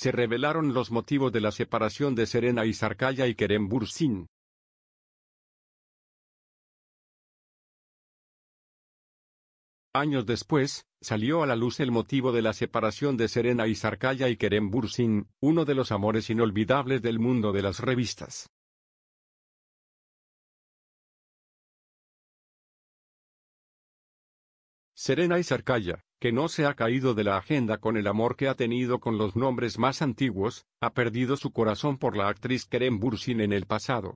se revelaron los motivos de la separación de Serena y Sarkaya y Kerem Bursin. Años después, salió a la luz el motivo de la separación de Serena y Sarkaya y Kerem Bursin, uno de los amores inolvidables del mundo de las revistas. Serena y Sarkaya, que no se ha caído de la agenda con el amor que ha tenido con los nombres más antiguos, ha perdido su corazón por la actriz Kerem Bursin en el pasado.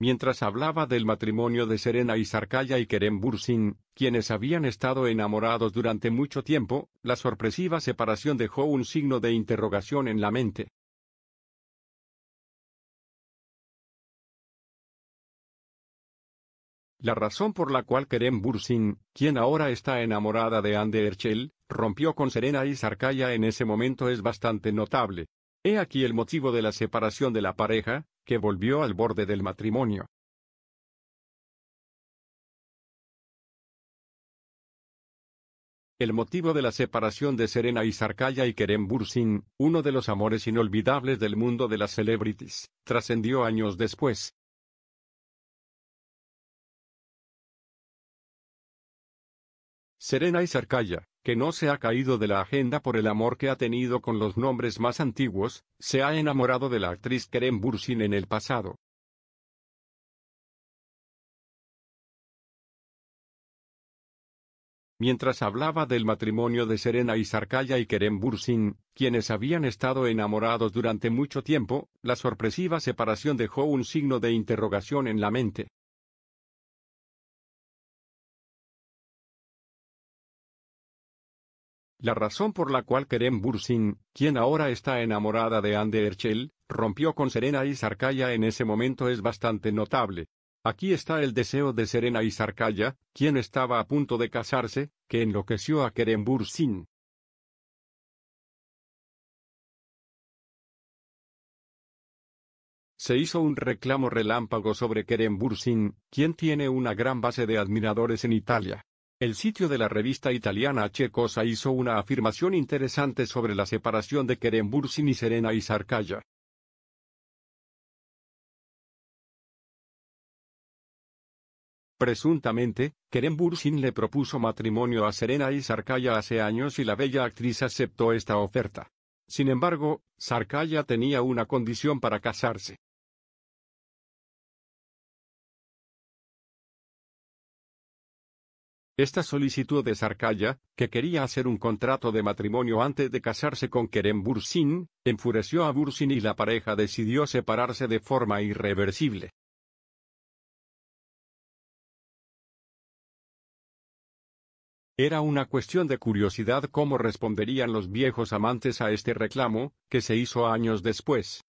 Mientras hablaba del matrimonio de Serena y Sarkaya y Kerem Bursin, quienes habían estado enamorados durante mucho tiempo, la sorpresiva separación dejó un signo de interrogación en la mente. La razón por la cual Kerem Bursin, quien ahora está enamorada de Anne Herschel, rompió con Serena y Sarkaya en ese momento es bastante notable. He aquí el motivo de la separación de la pareja, que volvió al borde del matrimonio. El motivo de la separación de Serena y Sarkaya y Kerem Bursin, uno de los amores inolvidables del mundo de las celebrities, trascendió años después. Serena y que no se ha caído de la agenda por el amor que ha tenido con los nombres más antiguos, se ha enamorado de la actriz Kerem Bursin en el pasado. Mientras hablaba del matrimonio de Serena y Sarkaya y Kerem Bursin, quienes habían estado enamorados durante mucho tiempo, la sorpresiva separación dejó un signo de interrogación en la mente. La razón por la cual Kerem Bursin, quien ahora está enamorada de Anne Herchel, rompió con Serena y en ese momento es bastante notable. Aquí está el deseo de Serena y quien estaba a punto de casarse, que enloqueció a Kerem Bursin. se hizo un reclamo relámpago sobre Kerem Bursin, quien tiene una gran base de admiradores en Italia. El sitio de la revista italiana Che Cosa hizo una afirmación interesante sobre la separación de Kerem Bursin y Serena y Presuntamente, Presuntamente, Bursin le propuso matrimonio a Serena y Sarkaya hace años y la bella actriz aceptó esta oferta. Sin embargo, Sarkaya tenía una condición para casarse. Esta solicitud de Sarkaya, que quería hacer un contrato de matrimonio antes de casarse con Kerem Bursin, enfureció a Bursin y la pareja decidió separarse de forma irreversible. Era una cuestión de curiosidad cómo responderían los viejos amantes a este reclamo, que se hizo años después.